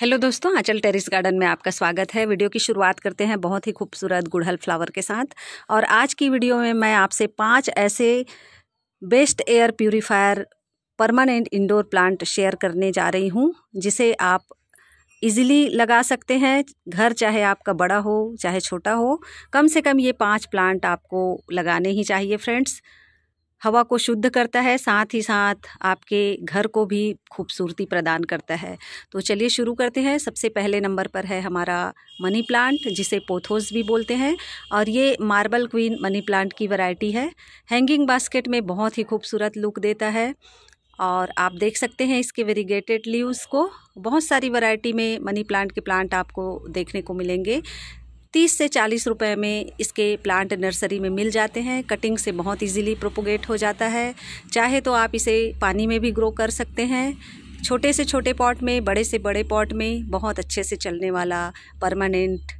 hello दोस्तों आंचल terrace garden में आपका स्वागत है वीडियो की शुरुआत करते हैं बहुत ही खूबसूरत गुड़हल फ्लावर के साथ और आज की वीडियो में मैं आपसे पांच ऐसे best air purifier permanent indoor plant share करने जा रही हूं जिसे आप इजीली लगा सकते हैं घर चाहे आपका बड़ा हो चाहे छोटा हो कम से कम ये पाँच प्लांट आपको लगाने ही चाहिए फ्रेंड्स हवा को शुद्ध करता है साथ ही साथ आपके घर को भी खूबसूरती प्रदान करता है तो चलिए शुरू करते हैं सबसे पहले नंबर पर है हमारा मनी प्लांट जिसे पोथोस भी बोलते हैं और ये मार्बल क्वीन मनी प्लांट की वैरायटी है हैंगिंग बास्केट में बहुत ही खूबसूरत लुक देता है और आप देख सकते हैं इसके वेरीगेटेड लीव्स को बहुत सारी वैरायटी में मनी प्लांट के प्लांट आपको देखने को मिलेंगे तीस से चालीस रुपए में इसके प्लांट नर्सरी में मिल जाते हैं कटिंग से बहुत इजीली प्रोपोगेट हो जाता है चाहे तो आप इसे पानी में भी ग्रो कर सकते हैं छोटे से छोटे पॉट में बड़े से बड़े पॉट में बहुत अच्छे से चलने वाला परमानेंट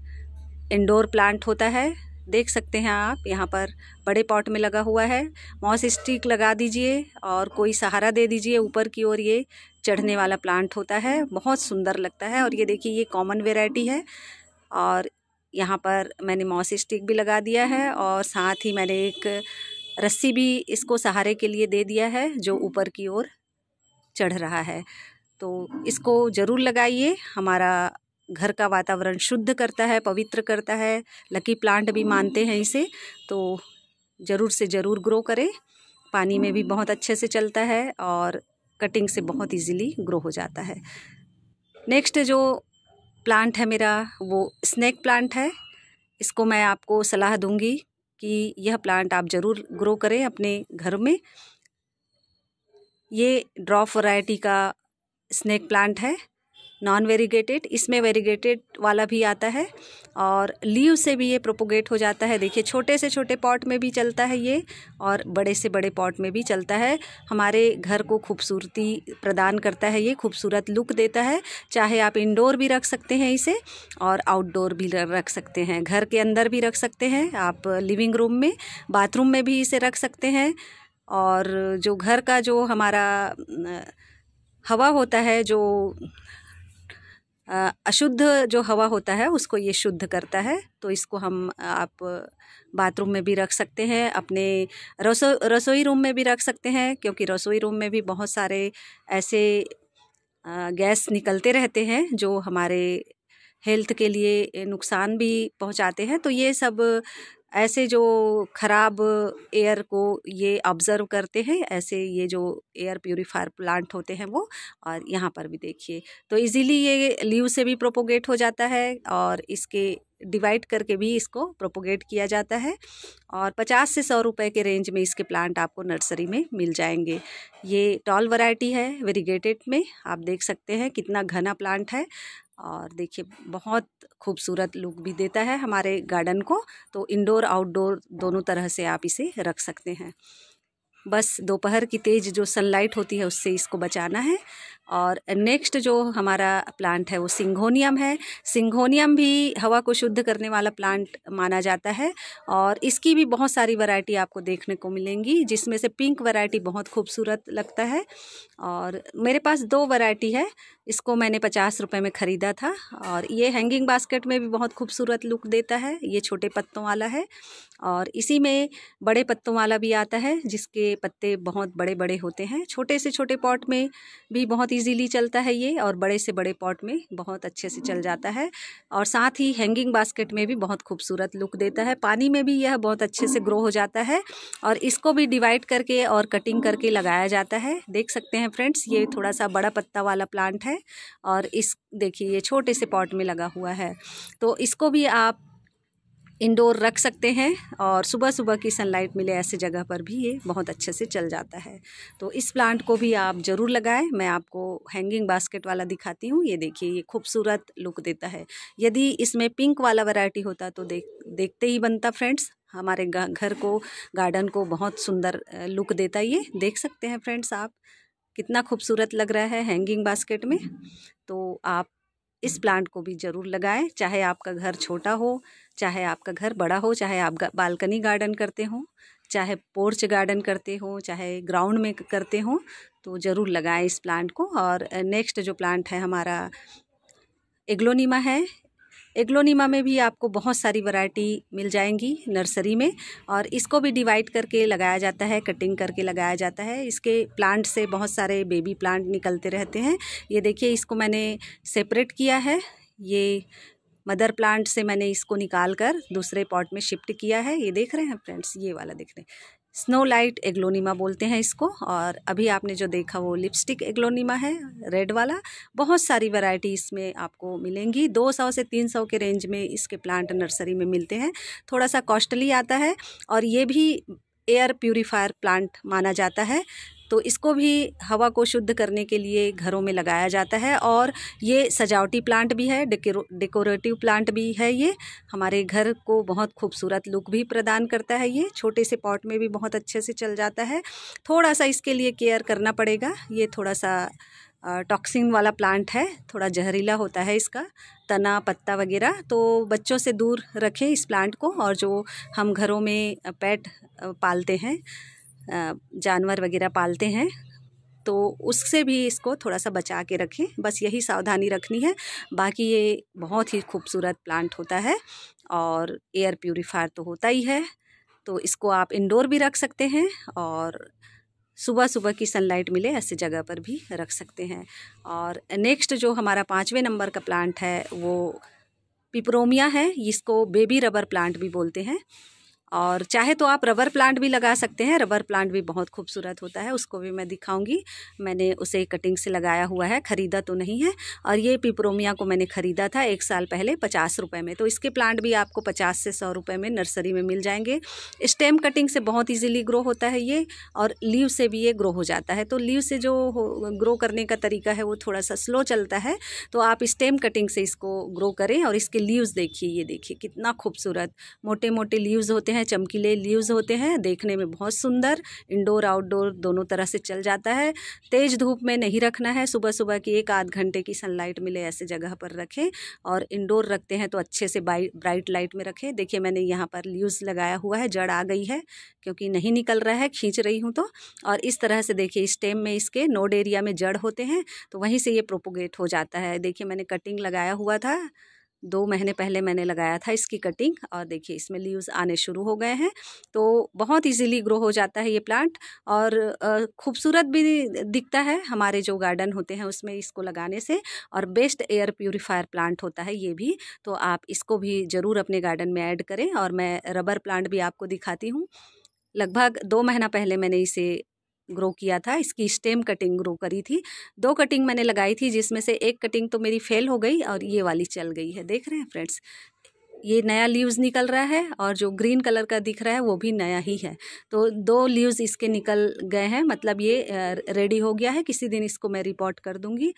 इंडोर प्लांट होता है देख सकते हैं आप यहाँ पर बड़े पॉट में लगा हुआ है मॉस स्टिक लगा दीजिए और कोई सहारा दे दीजिए ऊपर की ओर ये चढ़ने वाला प्लांट होता है बहुत सुंदर लगता है और ये देखिए ये कॉमन वेराइटी है और यहाँ पर मैंने मॉस स्टिक भी लगा दिया है और साथ ही मैंने एक रस्सी भी इसको सहारे के लिए दे दिया है जो ऊपर की ओर चढ़ रहा है तो इसको ज़रूर लगाइए हमारा घर का वातावरण शुद्ध करता है पवित्र करता है लकी प्लांट भी मानते हैं इसे तो ज़रूर से ज़रूर ग्रो करें पानी में भी बहुत अच्छे से चलता है और कटिंग से बहुत इजीली ग्रो हो जाता है नेक्स्ट जो प्लांट है मेरा वो स्नैक प्लांट है इसको मैं आपको सलाह दूंगी कि यह प्लांट आप ज़रूर ग्रो करें अपने घर में ये ड्रॉप वैरायटी का स्नैक प्लांट है नॉन वेरीगेटेड इसमें वेरीगेटेड वाला भी आता है और लीव से भी ये प्रोपोगेट हो जाता है देखिए छोटे से छोटे पॉट में भी चलता है ये और बड़े से बड़े पॉट में भी चलता है हमारे घर को खूबसूरती प्रदान करता है ये खूबसूरत लुक देता है चाहे आप इंडोर भी रख सकते हैं इसे और आउटडोर भी रख सकते हैं घर के अंदर भी रख सकते हैं आप लिविंग रूम में बाथरूम में भी इसे रख सकते हैं और जो घर का जो हमारा हवा होता है जो अशुद्ध जो हवा होता है उसको ये शुद्ध करता है तो इसको हम आप बाथरूम में भी रख सकते हैं अपने रसो रसोई रूम में भी रख सकते हैं क्योंकि रसोई रूम में भी बहुत सारे ऐसे गैस निकलते रहते हैं जो हमारे हेल्थ के लिए नुकसान भी पहुंचाते हैं तो ये सब ऐसे जो ख़राब एयर को ये ऑब्ज़र्व करते हैं ऐसे ये जो एयर प्योरीफायर प्लांट होते हैं वो और यहाँ पर भी देखिए तो इजीली ये लीव से भी प्रोपोगेट हो जाता है और इसके डिवाइड करके भी इसको प्रोपोगेट किया जाता है और 50 से सौ रुपए के रेंज में इसके प्लांट आपको नर्सरी में मिल जाएंगे ये टॉल वैरायटी है वेरीगेटेड में आप देख सकते हैं कितना घना प्लांट है और देखिए बहुत खूबसूरत लुक भी देता है हमारे गार्डन को तो इंडोर आउटडोर दोनों तरह से आप इसे रख सकते हैं बस दोपहर की तेज़ जो सनलाइट होती है उससे इसको बचाना है और नेक्स्ट जो हमारा प्लांट है वो सिंघोनियम है सिंघोनियम भी हवा को शुद्ध करने वाला प्लांट माना जाता है और इसकी भी बहुत सारी वैरायटी आपको देखने को मिलेंगी जिसमें से पिंक वैरायटी बहुत खूबसूरत लगता है और मेरे पास दो वैरायटी है इसको मैंने पचास रुपये में ख़रीदा था और ये हैंगिंग बास्केट में भी बहुत खूबसूरत लुक देता है ये छोटे पत्तों वाला है और इसी में बड़े पत्तों वाला भी आता है जिसके पत्ते बहुत बड़े बड़े होते हैं छोटे से छोटे पॉट में भी बहुत ही इजीली चलता है ये और बड़े से बड़े पॉट में बहुत अच्छे से चल जाता है और साथ ही हैंगिंग बास्केट में भी बहुत खूबसूरत लुक देता है पानी में भी यह बहुत अच्छे से ग्रो हो जाता है और इसको भी डिवाइड करके और कटिंग करके लगाया जाता है देख सकते हैं फ्रेंड्स ये थोड़ा सा बड़ा पत्ता वाला प्लांट है और इस देखिए ये छोटे से पॉट में लगा हुआ है तो इसको भी आप इंडोर रख सकते हैं और सुबह सुबह की सनलाइट मिले ऐसे जगह पर भी ये बहुत अच्छे से चल जाता है तो इस प्लांट को भी आप ज़रूर लगाएं मैं आपको हैंगिंग बास्केट वाला दिखाती हूँ ये देखिए ये खूबसूरत लुक देता है यदि इसमें पिंक वाला वैरायटी होता तो देख देखते ही बनता फ्रेंड्स हमारे घर को गार्डन को बहुत सुंदर लुक देता ये देख सकते हैं फ्रेंड्स आप कितना खूबसूरत लग रहा है हैंगिंग बास्केट में तो आप इस प्लांट को भी ज़रूर लगाएं चाहे आपका घर छोटा हो चाहे आपका घर बड़ा हो चाहे आप बालकनी गार्डन करते हो चाहे पोर्च गार्डन करते हो चाहे ग्राउंड में करते हो तो ज़रूर लगाएं इस प्लांट को और नेक्स्ट जो प्लांट है हमारा एग्लोनीमा है एग्लोनीमा में भी आपको बहुत सारी वैरायटी मिल जाएंगी नर्सरी में और इसको भी डिवाइड करके लगाया जाता है कटिंग करके लगाया जाता है इसके प्लांट से बहुत सारे बेबी प्लांट निकलते रहते हैं ये देखिए इसको मैंने सेपरेट किया है ये मदर प्लांट से मैंने इसको निकाल कर दूसरे पॉट में शिफ्ट किया है ये देख रहे हैं फ्रेंड्स ये वाला देख रहे हैं स्नो लाइट एग्लोनीमा बोलते हैं इसको और अभी आपने जो देखा वो लिपस्टिक एग्लोनीमा है रेड वाला बहुत सारी वैरायटी इसमें आपको मिलेंगी 200 से 300 के रेंज में इसके प्लांट नर्सरी में मिलते हैं थोड़ा सा कॉस्टली आता है और ये भी एयर प्योरीफायर प्लांट माना जाता है तो इसको भी हवा को शुद्ध करने के लिए घरों में लगाया जाता है और ये सजावटी प्लांट भी है डेकोरेटिव प्लांट भी है ये हमारे घर को बहुत खूबसूरत लुक भी प्रदान करता है ये छोटे से पॉट में भी बहुत अच्छे से चल जाता है थोड़ा सा इसके लिए केयर करना पड़ेगा ये थोड़ा सा टॉक्सिन वाला प्लांट है थोड़ा जहरीला होता है इसका तना पत्ता वगैरह तो बच्चों से दूर रखें इस प्लांट को और जो हम घरों में पेट पालते हैं जानवर वगैरह पालते हैं तो उससे भी इसको थोड़ा सा बचा के रखें बस यही सावधानी रखनी है बाकी ये बहुत ही खूबसूरत प्लांट होता है और एयर प्योरीफायर तो होता ही है तो इसको आप इंडोर भी रख सकते हैं और सुबह सुबह की सनलाइट मिले ऐसी जगह पर भी रख सकते हैं और नेक्स्ट जो हमारा पाँचवें नंबर का प्लांट है वो पिपरोमिया है इसको बेबी रबर प्लांट भी बोलते हैं और चाहे तो आप रबर प्लांट भी लगा सकते हैं रबर प्लांट भी बहुत खूबसूरत होता है उसको भी मैं दिखाऊंगी मैंने उसे कटिंग से लगाया हुआ है ख़रीदा तो नहीं है और ये पिप्रोमिया को मैंने ख़रीदा था एक साल पहले पचास रुपये में तो इसके प्लांट भी आपको पचास से सौ रुपये में नर्सरी में मिल जाएंगे स्टेम कटिंग से बहुत ईजिली ग्रो होता है ये और लीव से भी ये ग्रो हो जाता है तो लीव से जो ग्रो करने का तरीका है वो थोड़ा सा स्लो चलता है तो आप स्टेम कटिंग से इसको ग्रो करें और इसके लीव्स देखिए ये देखिए कितना खूबसूरत मोटे मोटे लीव्स होते हैं हैं चमकीले लीव्स होते हैं देखने में बहुत सुंदर इंडोर आउटडोर दोनों तरह से चल जाता है तेज़ धूप में नहीं रखना है सुबह सुबह की एक आध घंटे की सनलाइट मिले ऐसे जगह पर रखें और इंडोर रखते हैं तो अच्छे से ब्राइट लाइट में रखें देखिए मैंने यहाँ पर लीव्स लगाया हुआ है जड़ आ गई है क्योंकि नहीं निकल रहा है खींच रही हूँ तो और इस तरह से देखिए स्टेम में इसके नोड एरिया में जड़ होते हैं तो वहीं से ये प्रोपोगेट हो जाता है देखिए मैंने कटिंग लगाया हुआ था दो महीने पहले मैंने लगाया था इसकी कटिंग और देखिए इसमें लीव्स आने शुरू हो गए हैं तो बहुत इजीली ग्रो हो जाता है ये प्लांट और खूबसूरत भी दिखता है हमारे जो गार्डन होते हैं उसमें इसको लगाने से और बेस्ट एयर प्योरीफायर प्लांट होता है ये भी तो आप इसको भी ज़रूर अपने गार्डन में ऐड करें और मैं रबर प्लांट भी आपको दिखाती हूँ लगभग दो महीना पहले मैंने इसे ग्रो किया था इसकी स्टेम कटिंग ग्रो करी थी दो कटिंग मैंने लगाई थी जिसमें से एक कटिंग तो मेरी फेल हो गई और ये वाली चल गई है देख रहे हैं फ्रेंड्स ये नया लीव्स निकल रहा है और जो ग्रीन कलर का दिख रहा है वो भी नया ही है तो दो लीव्स इसके निकल गए हैं मतलब ये रेडी हो गया है किसी दिन इसको मैं रिपोर्ट कर दूँगी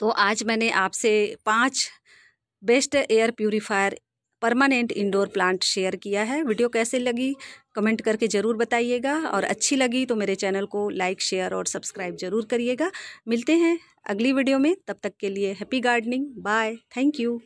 तो आज मैंने आपसे पाँच best air purifier permanent indoor plant share किया है वीडियो कैसे लगी कमेंट करके ज़रूर बताइएगा और अच्छी लगी तो मेरे चैनल को लाइक शेयर और सब्सक्राइब ज़रूर करिएगा मिलते हैं अगली वीडियो में तब तक के लिए happy gardening bye thank you